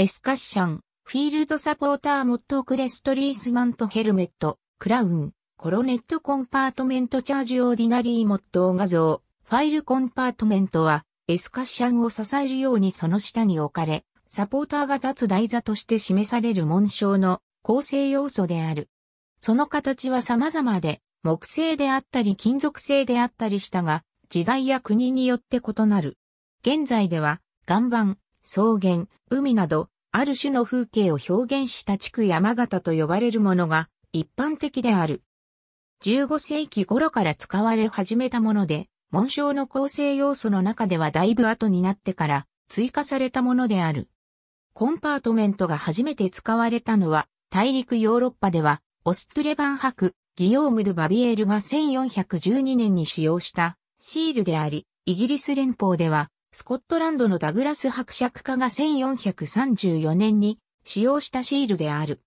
エスカッシャン、フィールドサポーターモットクレストリースマントヘルメット、クラウン、コロネットコンパートメントチャージオーディナリーモット画像、ファイルコンパートメントは、エスカッシャンを支えるようにその下に置かれ、サポーターが立つ台座として示される紋章の構成要素である。その形は様々で、木製であったり金属製であったりしたが、時代や国によって異なる。現在では、岩盤、草原、海など、ある種の風景を表現した地区山形と呼ばれるものが一般的である。15世紀頃から使われ始めたもので、紋章の構成要素の中ではだいぶ後になってから追加されたものである。コンパートメントが初めて使われたのは、大陸ヨーロッパでは、オストゥレバン博、ギヨーム・ドバビエールが1412年に使用したシールであり、イギリス連邦ではスコットランドのダグラス伯爵家が1434年に使用したシールである。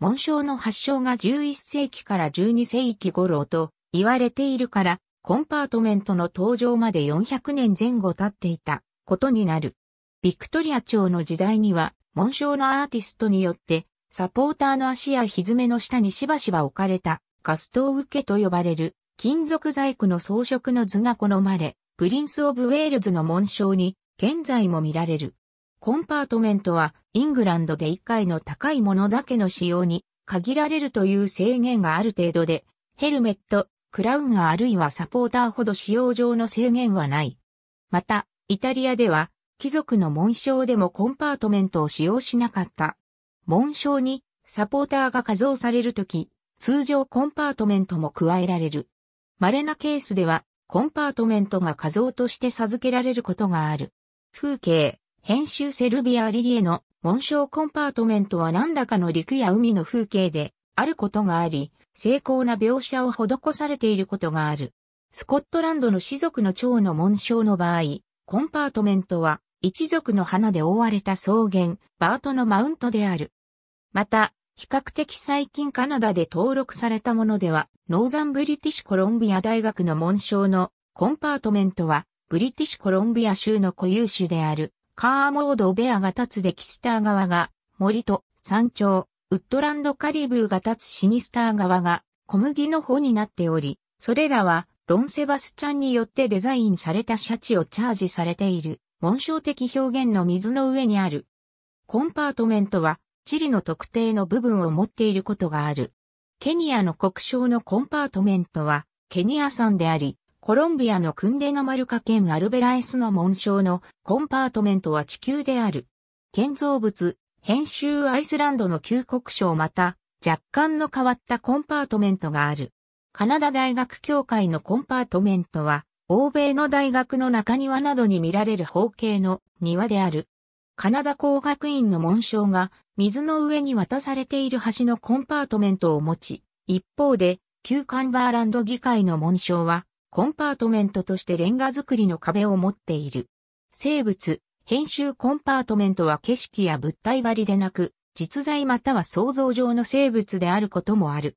紋章の発祥が11世紀から12世紀頃と言われているから、コンパートメントの登場まで400年前後経っていたことになる。ビクトリア朝の時代には、紋章のアーティストによって、サポーターの足やひずめの下にしばしば置かれた、ガストウケと呼ばれる、金属細工の装飾の図が好まれ、プリンス・オブ・ウェールズの紋章に現在も見られる。コンパートメントはイングランドで1回の高いものだけの使用に限られるという制限がある程度で、ヘルメット、クラウンあるいはサポーターほど使用上の制限はない。また、イタリアでは貴族の紋章でもコンパートメントを使用しなかった。紋章にサポーターが加増されるとき、通常コンパートメントも加えられる。稀なケースではコンパートメントが画像として授けられることがある。風景、編集セルビア・リリエの紋章コンパートメントは何らかの陸や海の風景であることがあり、精巧な描写を施されていることがある。スコットランドの士族の蝶の紋章の場合、コンパートメントは一族の花で覆われた草原、バートのマウントである。また、比較的最近カナダで登録されたものでは、ノーザンブリティッシュコロンビア大学の紋章のコンパートメントは、ブリティッシュコロンビア州の固有種である、カーモード・ベアが立つデキスター側が、森と山頂、ウッドランド・カリブーが立つシニスター側が、小麦の方になっており、それらは、ロン・セバスチャンによってデザインされたシャチをチャージされている、紋章的表現の水の上にある。コンパートメントは、地理の特定の部分を持っていることがある。ケニアの国章のコンパートメントは、ケニア産であり、コロンビアのクンデナマルカ県アルベライスの紋章のコンパートメントは地球である。建造物、編集アイスランドの旧国章また、若干の変わったコンパートメントがある。カナダ大学協会のコンパートメントは、欧米の大学の中庭などに見られる方形の庭である。カナダ工学院の紋章が水の上に渡されている橋のコンパートメントを持ち、一方で、旧カンバーランド議会の紋章は、コンパートメントとしてレンガ造りの壁を持っている。生物、編集コンパートメントは景色や物体割りでなく、実在または想像上の生物であることもある。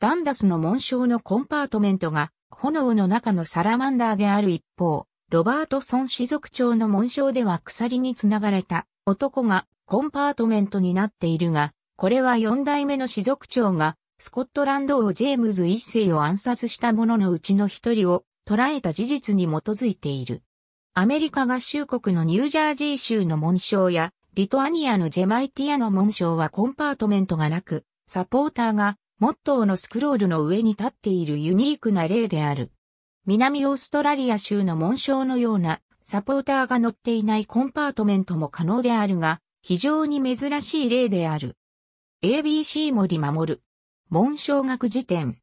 ダンダスの紋章のコンパートメントが、炎の中のサラマンダーである一方、ロバートソン氏族長の紋章では鎖につながれた男がコンパートメントになっているが、これは四代目の氏族長がスコットランド王ジェームズ一世を暗殺した者のうちの一人を捉えた事実に基づいている。アメリカ合衆国のニュージャージー州の紋章やリトアニアのジェマイティアの紋章はコンパートメントがなく、サポーターがモットーのスクロールの上に立っているユニークな例である。南オーストラリア州の紋章のようなサポーターが乗っていないコンパートメントも可能であるが、非常に珍しい例である。ABC 森守。る。紋章学辞典。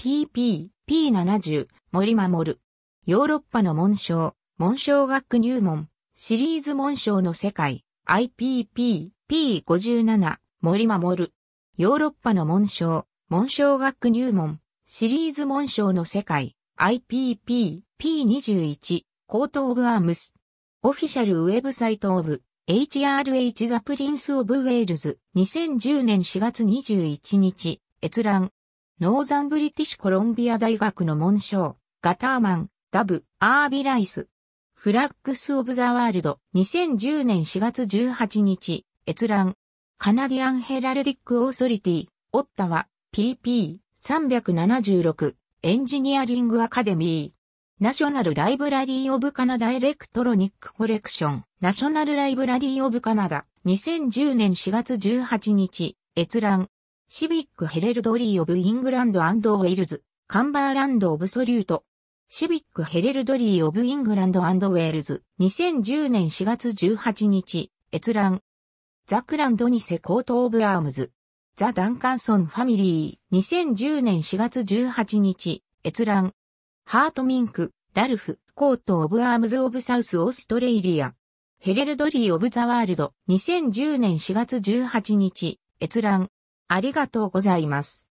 PP、P70、森守。る。ヨーロッパの紋章、紋章学入門、シリーズ紋章の世界、IPP、P57、森守。ヨーロッパの紋章、紋章学入門、シリーズ紋章の世界、IPP P21 コートオブアームスオフィシャルウェブサイトオブ HRH ザプリンスオブウェールズ2010年4月21日閲覧ノーザンブリティッシュコロンビア大学の紋章ガターマンダブアービライスフラッグスオブザワールド2010年4月18日閲覧カナディアンヘラルディックオーソリティオッタワ PP376 エンジニアリングアカデミー、ナショナルライブラリーオブカナダエレクトロニックコレクション、ナショナルライブラリーオブカナダ、2010年4月18日、閲覧、シビックヘレルドリーオブイングランドウェールズ、カンバーランドオブソリュート、シビックヘレルドリーオブイングランドウェールズ、2010年4月18日、閲覧、ザクランドニセコートオブアームズ、ザ・ダンカンソンファミリー、2010年4月18日、閲覧。ハートミンク、ラルフ、コート・オブ・アームズ・オブ・サウス・オーストレイリア。ヘレルドリー・オブ・ザ・ワールド、2010年4月18日、閲覧。ありがとうございます。